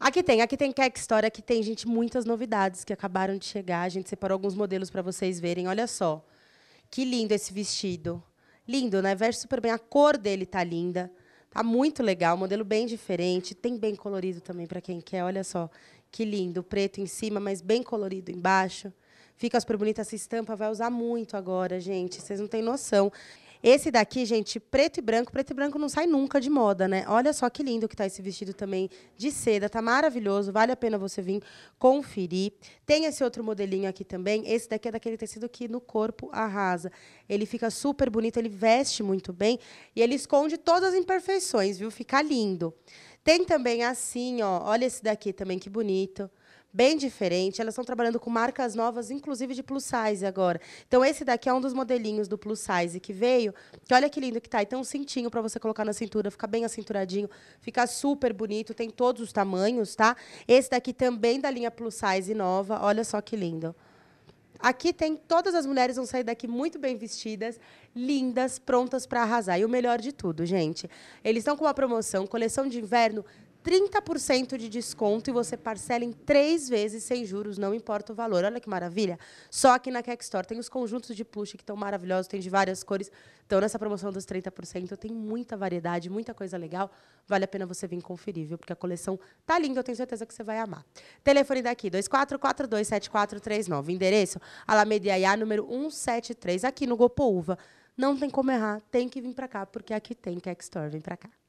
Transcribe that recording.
Aqui tem, aqui tem Keck História, aqui tem, gente, muitas novidades que acabaram de chegar. A gente separou alguns modelos para vocês verem. Olha só. Que lindo esse vestido. Lindo, né? Veste super bem. A cor dele tá linda. Tá muito legal, modelo bem diferente, tem bem colorido também para quem quer. Olha só, que lindo, preto em cima, mas bem colorido embaixo. Fica super bonita essa estampa, vai usar muito agora, gente. Vocês não têm noção. Esse daqui, gente, preto e branco. Preto e branco não sai nunca de moda, né? Olha só que lindo que tá esse vestido também de seda. Tá maravilhoso, vale a pena você vir conferir. Tem esse outro modelinho aqui também. Esse daqui é daquele tecido que no corpo arrasa. Ele fica super bonito, ele veste muito bem e ele esconde todas as imperfeições, viu? Fica lindo. Tem também assim, ó. Olha esse daqui também, que bonito bem diferente. Elas estão trabalhando com marcas novas, inclusive de plus size agora. Então, esse daqui é um dos modelinhos do plus size que veio. Que olha que lindo que tá. E tem um cintinho para você colocar na cintura, fica bem acinturadinho, fica super bonito, tem todos os tamanhos, tá? Esse daqui também da linha plus size nova. Olha só que lindo. Aqui tem todas as mulheres vão sair daqui muito bem vestidas, lindas, prontas para arrasar. E o melhor de tudo, gente, eles estão com uma promoção, coleção de inverno 30% de desconto e você parcela em três vezes sem juros, não importa o valor. Olha que maravilha. Só aqui na Keck Store tem os conjuntos de plush que estão maravilhosos, tem de várias cores. Então, nessa promoção dos 30%, tem muita variedade, muita coisa legal. Vale a pena você vir conferir, viu? Porque a coleção tá linda, eu tenho certeza que você vai amar. Telefone daqui, 24427439. Endereço, Alameda Iaiá, número 173, aqui no Gopouva. Não tem como errar, tem que vir para cá, porque aqui tem Keck Store. Vem para cá.